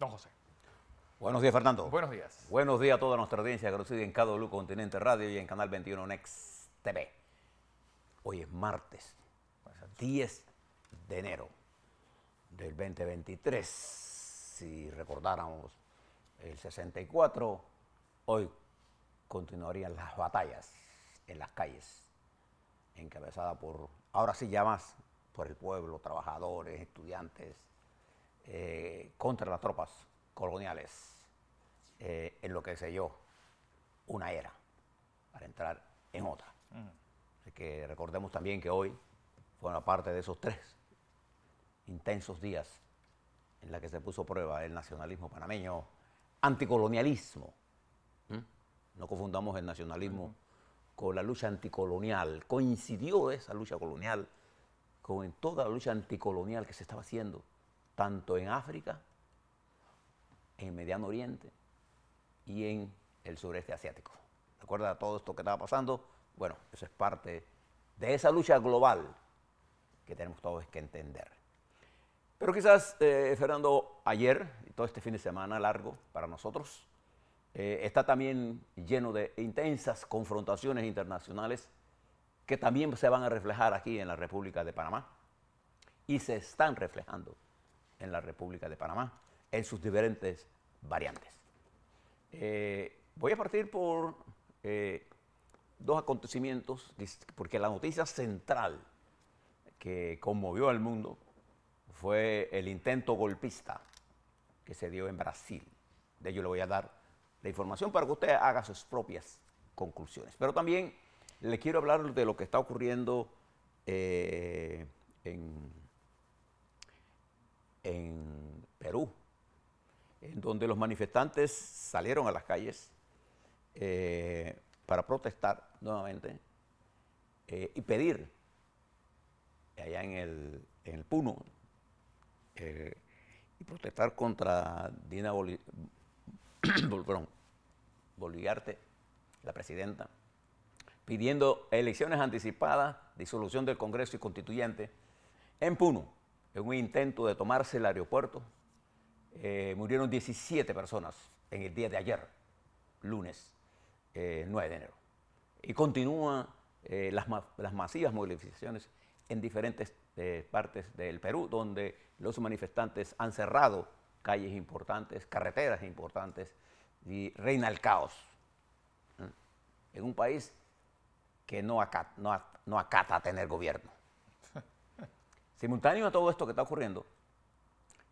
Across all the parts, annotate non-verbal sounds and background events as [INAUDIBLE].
Don José. Buenos días, Fernando. Buenos días. Buenos días a toda nuestra audiencia que nos sigue en KW Continente Radio y en Canal 21 Next TV. Hoy es martes, 10 de enero del 2023. Si recordáramos el 64, hoy continuarían las batallas en las calles, encabezadas por, ahora sí ya más, por el pueblo, trabajadores, estudiantes, eh, contra las tropas coloniales eh, en lo que se yo una era para entrar en otra. Mm. que recordemos también que hoy fue una parte de esos tres intensos días en la que se puso prueba el nacionalismo panameño, anticolonialismo. ¿Mm? No confundamos el nacionalismo con la lucha anticolonial. Coincidió esa lucha colonial con toda la lucha anticolonial que se estaba haciendo tanto en África, en Medio Mediano Oriente y en el sureste asiático. ¿Recuerda todo esto que estaba pasando? Bueno, eso es parte de esa lucha global que tenemos todos que entender. Pero quizás, eh, Fernando, ayer y todo este fin de semana largo para nosotros eh, está también lleno de intensas confrontaciones internacionales que también se van a reflejar aquí en la República de Panamá y se están reflejando en la República de Panamá, en sus diferentes variantes. Eh, voy a partir por eh, dos acontecimientos, porque la noticia central que conmovió al mundo fue el intento golpista que se dio en Brasil. De ello le voy a dar la información para que usted haga sus propias conclusiones. Pero también le quiero hablar de lo que está ocurriendo eh, en en Perú, en donde los manifestantes salieron a las calles eh, para protestar nuevamente eh, y pedir eh, allá en el, Puno y protestar contra Dina Boliviarte, [CLEARS THROAT] la presidenta, pidiendo elecciones anticipadas, disolución del Congreso y constituyente en Puno en un intento de tomarse el aeropuerto. Eh, murieron 17 personas en el día de ayer, lunes 9 eh, de enero. Y continúan eh, las, masivas movilizaciones en diferentes partes del Perú, donde los manifestantes han cerrado calles importantes, carreteras importantes, y reina el caos. En un país que no acata tener gobierno. Simultáneo a todo esto que está ocurriendo,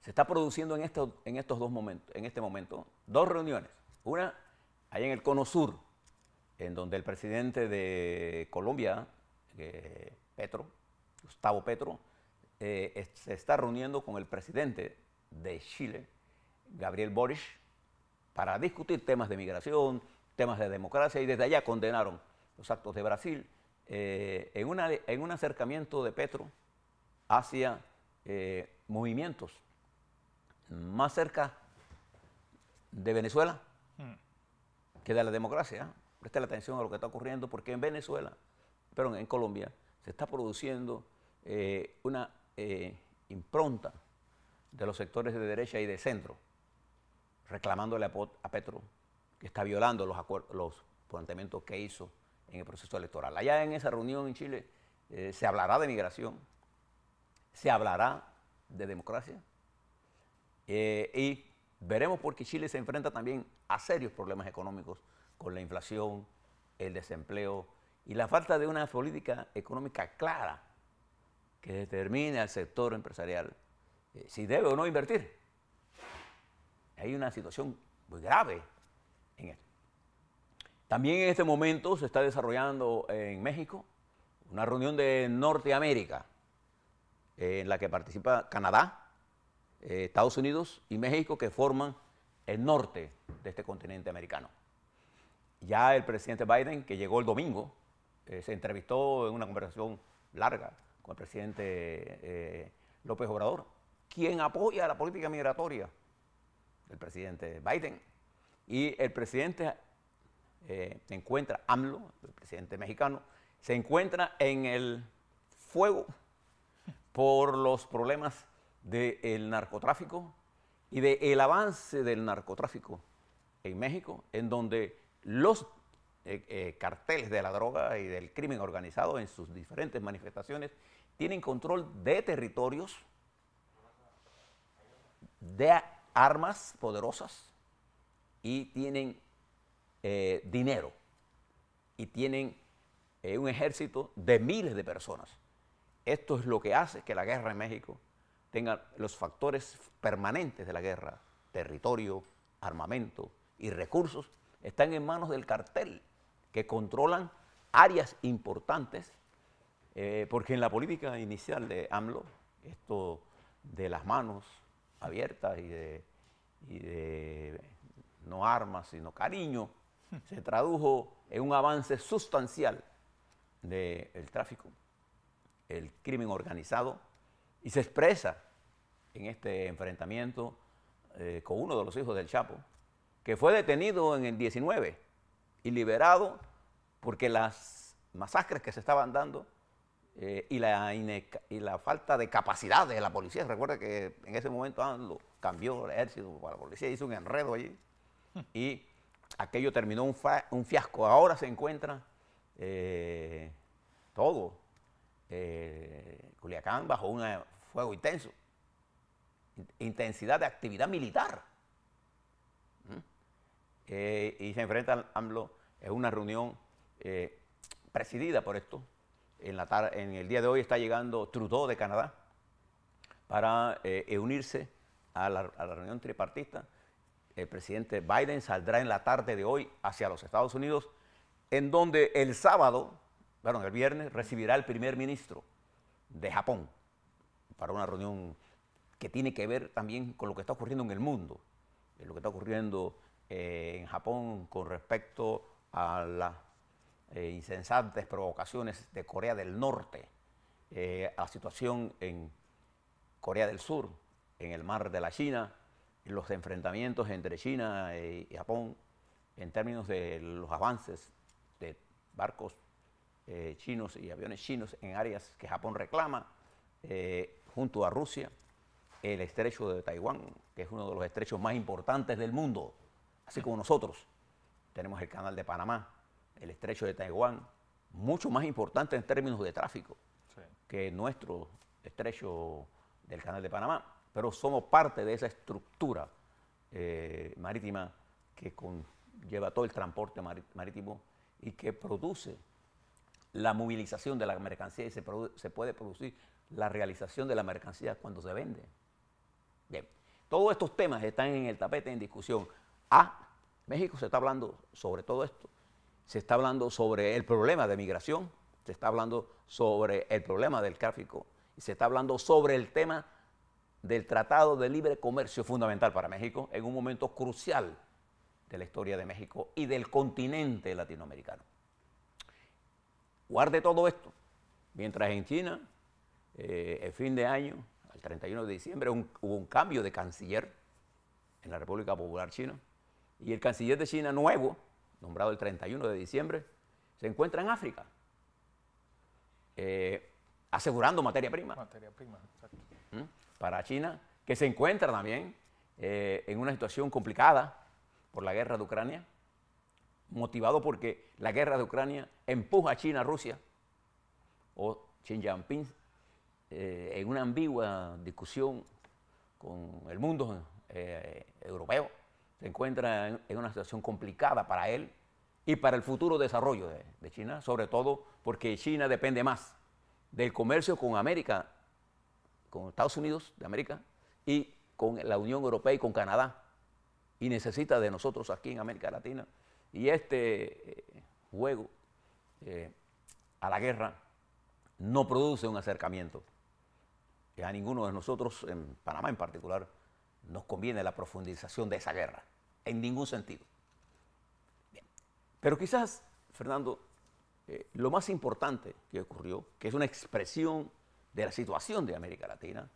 se está produciendo en, estos dos momentos, en este momento, dos reuniones. Una ahí en el Cono Sur, en donde el presidente de Colombia, eh, Petro, Gustavo Petro, eh, se está reuniendo con el presidente de Chile, Gabriel Boric, para discutir temas de migración, temas de democracia, y desde allá condenaron los actos de Brasil eh, en un acercamiento de Petro hacia eh, movimientos más cerca de Venezuela hmm. que de la democracia. Presta la atención a lo que está ocurriendo porque en Venezuela, pero en Colombia, se está produciendo eh, una eh, impronta de los sectores de derecha y de centro, reclamándole a, Petro que está violando los, los planteamientos que hizo en el proceso electoral. Allá en esa reunión en Chile se hablará de migración, se hablará de democracia eh, y veremos por qué Chile se enfrenta también a serios problemas económicos con la inflación, el desempleo y la falta de una política económica clara que determine al sector empresarial eh, si debe o no invertir. Hay una situación muy grave en esto. También en este momento se está desarrollando en México una reunión de Norteamérica eh, en la que participa Canadá, eh, Estados Unidos y México, que forman el norte de este continente americano. Ya el presidente Biden, que llegó el domingo, eh, se entrevistó en una conversación larga con el presidente López Obrador, quien apoya la política migratoria del presidente Biden. Y el presidente se encuentra, AMLO, el presidente mexicano, se encuentra en el fuego por los problemas del narcotráfico y del avance del narcotráfico en México, en donde los eh, eh, carteles de la droga y del crimen organizado en sus diferentes manifestaciones tienen control de territorios, de armas poderosas y tienen eh, dinero y tienen un ejército de miles de personas. Esto es lo que hace que la guerra en México tenga los factores permanentes de la guerra, territorio, armamento y recursos, están en manos del cartel, que controlan áreas importantes, eh, porque en la política inicial de AMLO, esto de las manos abiertas y de, no armas, sino cariño, hmm. se tradujo en un avance sustancial del tráfico el crimen organizado y se expresa en este enfrentamiento eh, con uno de los hijos del Chapo, que fue detenido en el 19 y liberado porque las masacres que se estaban dando eh, y, la y, la falta de capacidad de la policía, recuerda que en ese momento ah, cambió el ejército para la policía, hizo un enredo allí y aquello terminó un, un fiasco. Ahora se encuentra eh, todo eh, Culiacán bajo un fuego intenso, intensidad de actividad militar. ¿Mm? Eh, y se enfrenta al AMLO en una reunión eh, presidida por esto. En, la en el día de hoy está llegando Trudeau de Canadá para eh, unirse a la, a la reunión tripartista el presidente Biden saldrá en la tarde de hoy hacia los Estados Unidos, en donde el sábado bueno, el viernes recibirá el primer ministro de Japón para una reunión que tiene que ver también con lo que está ocurriendo en el mundo, eh, lo que está ocurriendo eh, en Japón con respecto a las eh, insensatas provocaciones de Corea del Norte, a la situación en Corea del Sur, en el mar de la China, los enfrentamientos entre China y Japón en términos de los avances de barcos eh, chinos y aviones chinos en áreas que Japón reclama, eh, junto a Rusia, el estrecho de Taiwán, que es uno de los estrechos más importantes del mundo, así como nosotros. Tenemos el canal de Panamá, el estrecho de Taiwán, mucho más importante en términos de tráfico que nuestro estrecho del canal de Panamá, pero somos parte de esa estructura eh, marítima que conlleva todo el transporte marítimo y que produce la movilización de la mercancía y se, puede producir la realización de la mercancía cuando se vende. Bien, todos estos temas están en el tapete en discusión. Ah, México se está hablando sobre todo esto. Se está hablando sobre el problema de migración, se está hablando sobre el problema del tráfico y se está hablando sobre el tema del Tratado de Libre Comercio fundamental para México en un momento crucial de la historia de México y del continente latinoamericano. Guarde todo esto. Mientras en China, eh, el fin de año, el 31 de diciembre, hubo un cambio de canciller en la República Popular China. Y el canciller de China nuevo, nombrado el 31 de diciembre, se encuentra en África, eh, asegurando materia prima. Materia prima, exacto. ¿Mm? Para China, que se encuentra también eh, en una situación complicada por la guerra de Ucrania motivado porque la guerra de Ucrania empuja a China a Rusia, o Xi Jinping, eh, en una ambigua discusión con el mundo eh, europeo, se encuentra en, una situación complicada para él y para el futuro desarrollo de, de China, sobre todo porque China depende más del comercio con América, con Estados Unidos de América y con la Unión Europea y con Canadá, y necesita de nosotros aquí en América Latina y este eh, juego eh, a la guerra no produce un acercamiento. a ninguno de nosotros, en Panamá en particular, nos conviene la profundización de esa guerra, en ningún sentido. Pero quizás, Fernando, eh, lo más importante que ocurrió, que es una expresión de la situación de América Latina,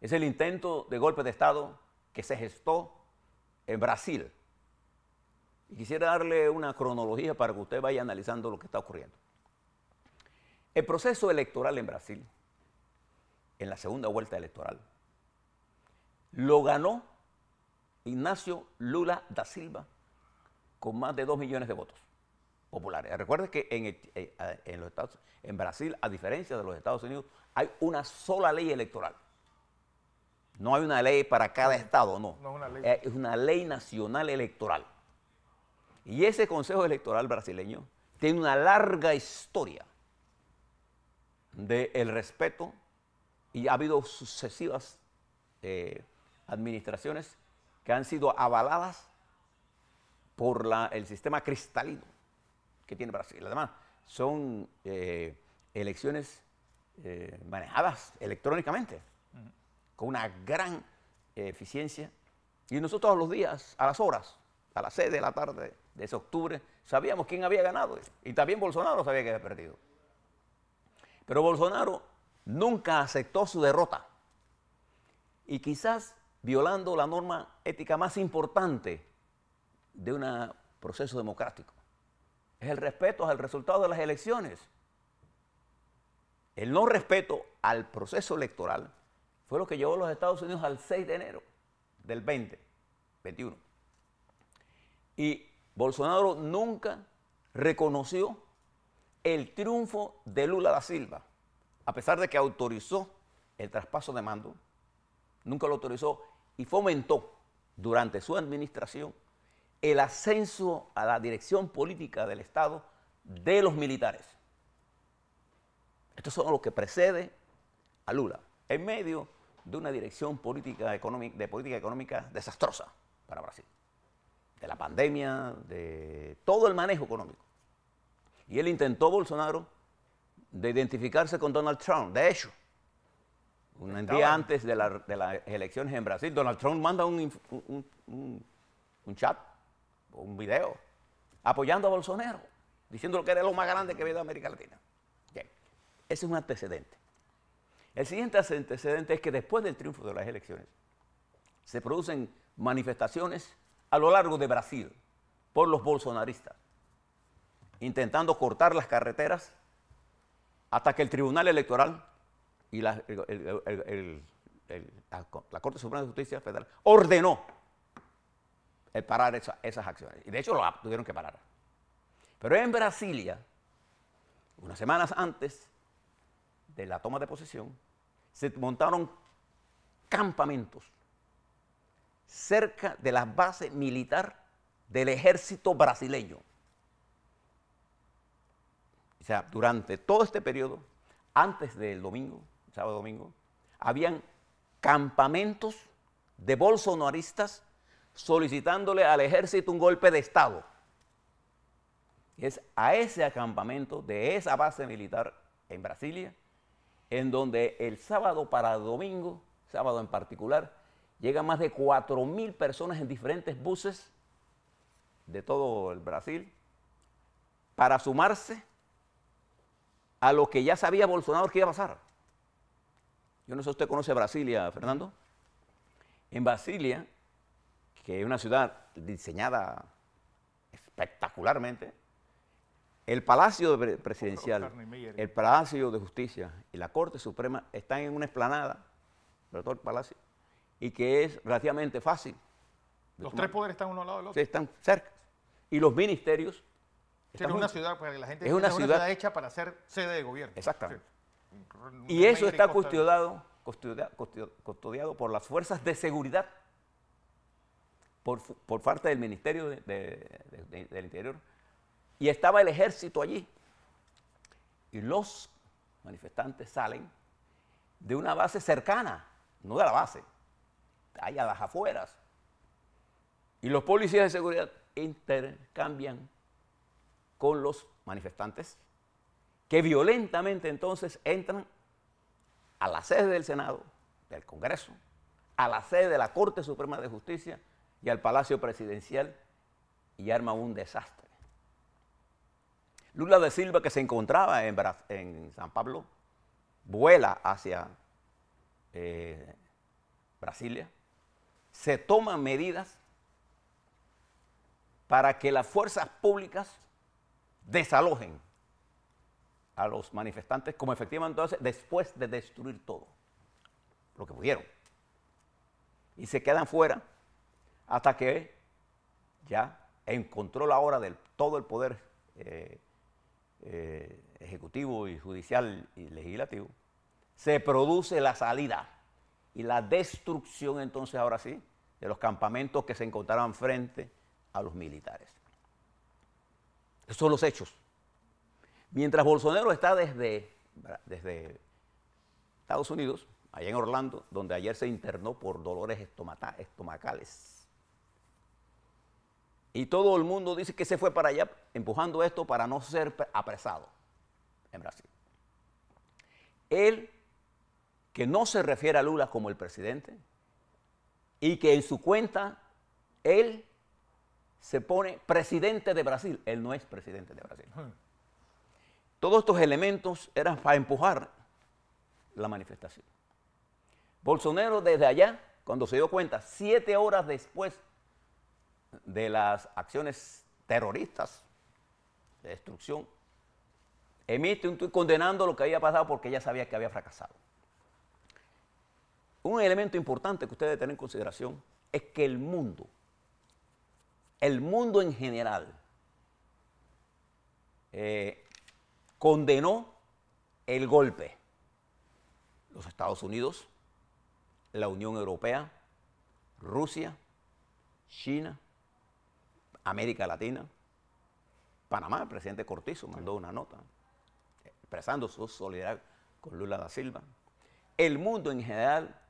es el intento de golpe de Estado que se gestó en Brasil y quisiera darle una cronología para que usted vaya analizando lo que está ocurriendo. El proceso electoral en Brasil, en la segunda vuelta electoral, lo ganó Ignacio Lula da Silva con más de dos millones de votos populares. Recuerde que en, eh, los Estados, en Brasil, a diferencia de los Estados Unidos, hay una sola ley electoral. No hay una ley para cada estado, no. Eh, es una ley nacional electoral. Y ese Consejo Electoral brasileño tiene una larga historia del respeto y ha habido sucesivas eh, administraciones que han sido avaladas por el sistema cristalino que tiene Brasil. Además, son eh, elecciones eh, manejadas electrónicamente, con una gran eficiencia. Y nosotros todos los días, a las horas, a las 6 de la tarde, de ese octubre, sabíamos quién había ganado. Y también Bolsonaro sabía que había perdido. Pero Bolsonaro nunca aceptó su derrota. Y quizás violando la norma ética más importante de un proceso democrático. Es el respeto al resultado de las elecciones. El no respeto al proceso electoral fue lo que llevó a los Estados Unidos al 6 de enero del 20, 21. Y Bolsonaro nunca reconoció el triunfo de Lula da Silva, a pesar de que autorizó el traspaso de mando, nunca lo autorizó y fomentó durante su administración el ascenso a la dirección política del Estado de los militares. Estos son los que precede a Lula, en medio de una dirección política económica, de política económica desastrosa para Brasil de la pandemia, de todo el manejo económico. Y él intentó, Bolsonaro, de identificarse con Donald Trump. De hecho, un día antes de, las elecciones en Brasil, Donald Trump manda un, chat o un video apoyando a Bolsonaro, diciendo que era lo más grande que había de América Latina. Bien, ese es un antecedente. El siguiente antecedente es que después del triunfo de las elecciones se producen manifestaciones a lo largo de Brasil por los bolsonaristas, intentando cortar las carreteras hasta que el Tribunal Electoral y la, Corte Suprema de Justicia Federal ordenó el parar esas acciones. Y de hecho lo tuvieron que parar. Pero en Brasilia, unas semanas antes de la toma de posesión, se montaron campamentos cerca de la base militar del ejército brasileño. O sea, durante todo este periodo, antes del domingo, sábado domingo, habían campamentos de bolsonaristas solicitándole al ejército un golpe de Estado. es a ese acampamento de esa base militar en Brasilia, en donde el sábado para domingo, sábado en particular, Llegan más de 4.000 personas en diferentes buses de todo el Brasil para sumarse a lo que ya sabía Bolsonaro que iba a pasar. Yo no sé si usted conoce Brasilia, Fernando. En Brasilia, que es una ciudad diseñada espectacularmente, el Palacio Presidencial, el Palacio de Justicia y la Corte Suprema están en una esplanada, pero todo el Palacio, y que es relativamente fácil. Los tres poderes están uno al lado del otro. Sí, Están cerca. Y los ministerios. es una ciudad, pues, la gente es una, ciudad, hecha para ser sede de gobierno. Exactamente. Y eso está custodiado, custodiado, por las fuerzas de seguridad, por, parte del Ministerio del Interior. Y estaba el ejército allí. Y los manifestantes salen de una base cercana, no de la base, allá a las afueras. Y los policías de seguridad intercambian con los manifestantes, que violentamente entonces entran a la sede del Senado, del Congreso, a la sede de la Corte Suprema de Justicia y al Palacio Presidencial y arma un desastre. Lula de Silva, que se encontraba en, en San Pablo, vuela hacia eh, Brasilia se toman medidas para que las fuerzas públicas desalojen a los manifestantes, como efectivamente entonces, después de destruir todo lo que pudieron. Y se quedan fuera hasta que ya en control ahora de todo el poder eh, eh, ejecutivo y judicial y legislativo, se produce la salida y la destrucción entonces ahora sí de los campamentos que se encontraban frente a los militares. Esos son los hechos. Mientras Bolsonaro está desde, desde Estados Unidos, allá en Orlando, donde ayer se internó por dolores estomacales. Y todo el mundo dice que se fue para allá empujando esto para no ser apresado en Brasil. Él que no se refiere a Lula como el presidente y que en su cuenta él se pone presidente de Brasil. Él no es presidente de Brasil. Hmm. Todos estos elementos eran para empujar la manifestación. Bolsonaro desde allá, cuando se dio cuenta, siete horas después de las acciones terroristas de destrucción, emite un tuit condenando lo que había pasado porque ya sabía que había fracasado. Un elemento importante que ustedes deben tener en consideración es que el mundo, el mundo en general, eh, condenó el golpe. Los Estados Unidos, la Unión Europea, Rusia, China, América Latina, Panamá, el presidente Cortizo mandó una nota expresando su solidaridad con Lula da Silva. El mundo en general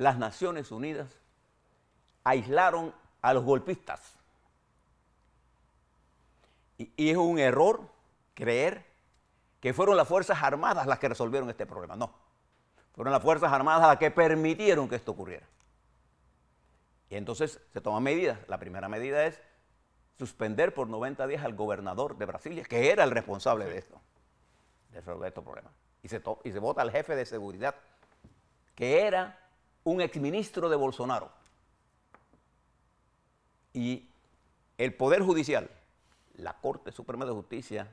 las Naciones Unidas aislaron a los golpistas. Y, es un error creer que fueron las Fuerzas Armadas las que resolvieron este problema. No, fueron las Fuerzas Armadas las que permitieron que esto ocurriera. Y entonces se toman medidas. La primera medida es suspender por 90 días al gobernador de Brasilia, que era el responsable de esto, de resolver estos problemas. Y se, y se vota al jefe de seguridad, que era un exministro de Bolsonaro y el Poder Judicial, la Corte Suprema de Justicia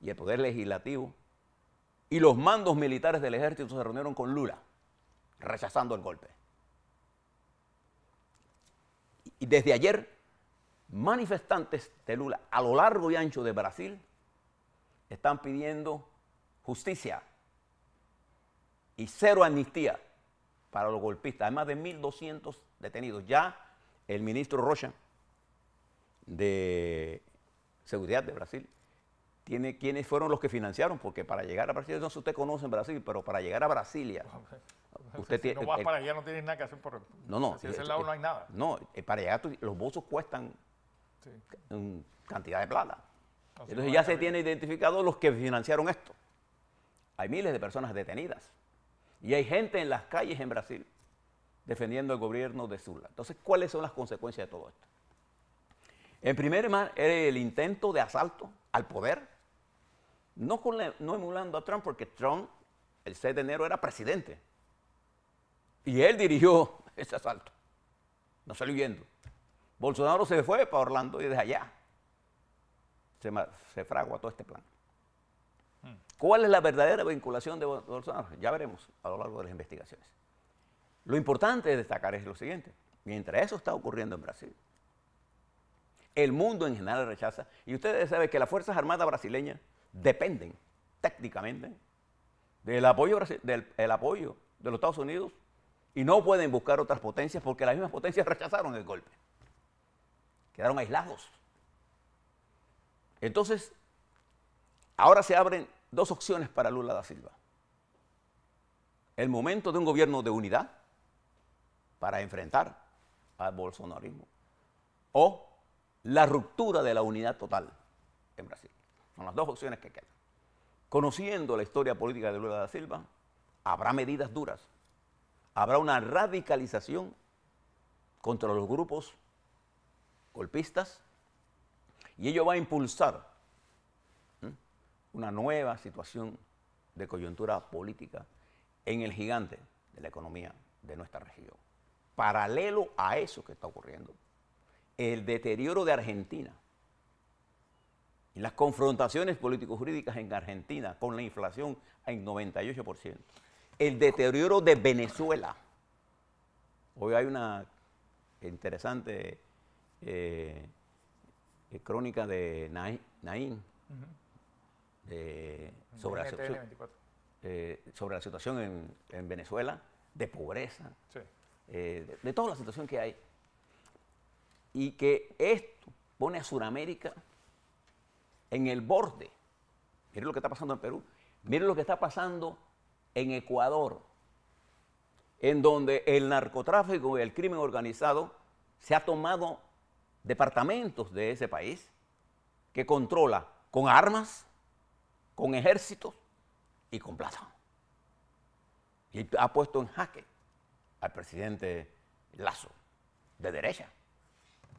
y el Poder Legislativo y los mandos militares del ejército se reunieron con Lula, rechazando el golpe. Y desde ayer, manifestantes de Lula a lo largo y ancho de Brasil están pidiendo justicia y cero amnistía para los golpistas. Hay más de 1.200 detenidos. Ya el ministro Rocha de Seguridad de Brasil tiene quiénes fueron los que financiaron, porque para llegar a Brasil, no sé si usted conoce Brasil, pero para llegar a Brasilia... [LAUGHS] Usted no vas para allá, no tienes nada que hacer por No, no. Si eh, ese lado no hay nada. No, eh, para allá los bolsos cuestan cantidad de plata. Entonces ya se tiene identificados los que financiaron esto. Hay miles de personas detenidas. Y hay gente en las calles en Brasil defendiendo el gobierno de Zula. Entonces, ¿cuáles son las consecuencias de todo esto? En primer lugar, el intento de asalto al poder, no, con no emulando a Trump, porque Trump el 6 de enero era presidente. Y él dirigió [LAUGHS] ese asalto. No salió huyendo. Bolsonaro se fue para Orlando y desde allá se, se fragua todo este plan. ¿Cuál es la verdadera vinculación de Bolsonaro? Ya veremos a lo largo de las investigaciones. Lo importante de destacar es lo siguiente. Mientras eso está ocurriendo en Brasil, el mundo en general rechaza. Y ustedes saben que las Fuerzas Armadas brasileñas dependen técnicamente del apoyo, del apoyo de los Estados Unidos y no pueden buscar otras potencias porque las mismas potencias [LAUGHS] rechazaron el golpe. Quedaron aislados. Entonces, ahora se abren dos opciones para Lula da Silva. El momento de un gobierno de unidad para enfrentar al bolsonarismo o la ruptura de la unidad total en Brasil. Son las dos opciones que quedan. Conociendo la historia política de Lula da Silva, habrá medidas duras, habrá una radicalización contra los grupos golpistas y ello va a impulsar una nueva situación de coyuntura política en el gigante de la economía de nuestra región. Paralelo a eso que está ocurriendo, el deterioro de Argentina y las confrontaciones político-jurídicas en Argentina con la inflación en 98%, el deterioro de Venezuela. Hoy hay una interesante eh, eh, crónica de Naín, eh, eh, sobre, la, situación en, Venezuela, de pobreza, eh, de, toda la situación que hay. Y que esto pone a Sudamérica en el borde. Miren lo que está pasando en Perú, miren lo que está pasando en Ecuador, en donde el narcotráfico y el crimen organizado se ha tomado departamentos de ese país que controla con armas, con ejércitos y con plata. Y ha puesto en jaque al presidente Lazo, de derecha.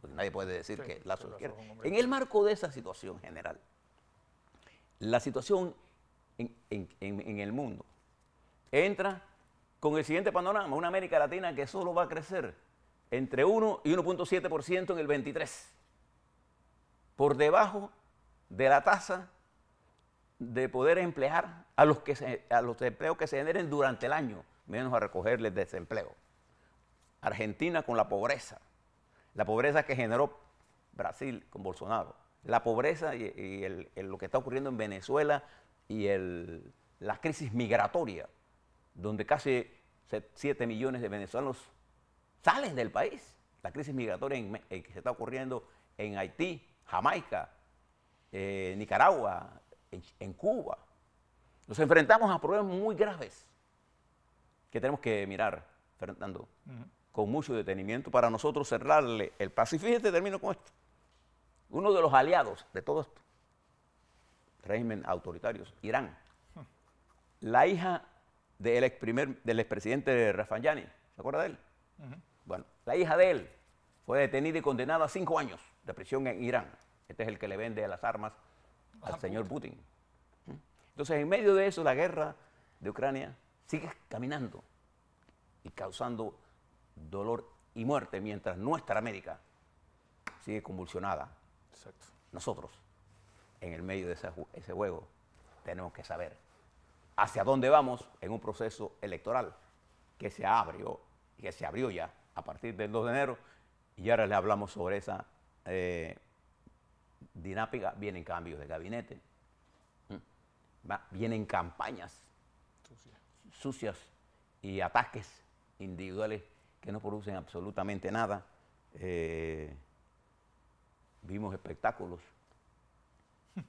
nadie puede decir que Lazo izquierda. En el marco de esa situación general, la situación en el mundo entra con el siguiente panorama, una América Latina que solo va a crecer entre 1 y 1.7% en el 23, por debajo de la tasa de poder emplear a los, que a los empleos que se generen durante el año, menos a recogerles desempleo. Argentina con la pobreza, la pobreza que generó Brasil con Bolsonaro, la pobreza y, lo que está ocurriendo en Venezuela y la crisis migratoria, donde casi 7 millones de venezolanos salen del país, la crisis migratoria que se está ocurriendo en Haití, Jamaica, eh, Nicaragua, en Cuba. Nos enfrentamos a problemas muy graves que tenemos que mirar, Fernando, con mucho detenimiento para nosotros cerrarle el paso. Y fíjate, termino con esto. Uno de los aliados de todo esto, régimen autoritarios, Irán. La hija del, ex primer, del expresidente Rafsanjani, ¿se acuerda de él? Bueno, la hija de él fue detenida y condenada a cinco años de prisión en Irán. Este es el que le vende las armas al señor Putin. ¿Mm? Entonces, en medio de eso, la guerra de Ucrania sigue caminando y causando dolor y muerte mientras nuestra América sigue convulsionada. Nosotros, en el medio de ese, juego, tenemos que saber hacia dónde vamos en un proceso electoral que se abrió, que se abrió ya a partir del 2 de enero, y ahora le hablamos sobre esa eh, dinámica, vienen cambios de gabinete, vienen campañas sucias y ataques individuales que no producen absolutamente nada. Eh, vimos espectáculos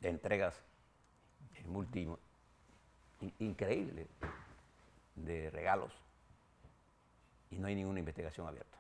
de [LAUGHS] entregas eh, multi, increíbles de regalos y no hay ninguna investigación abierta.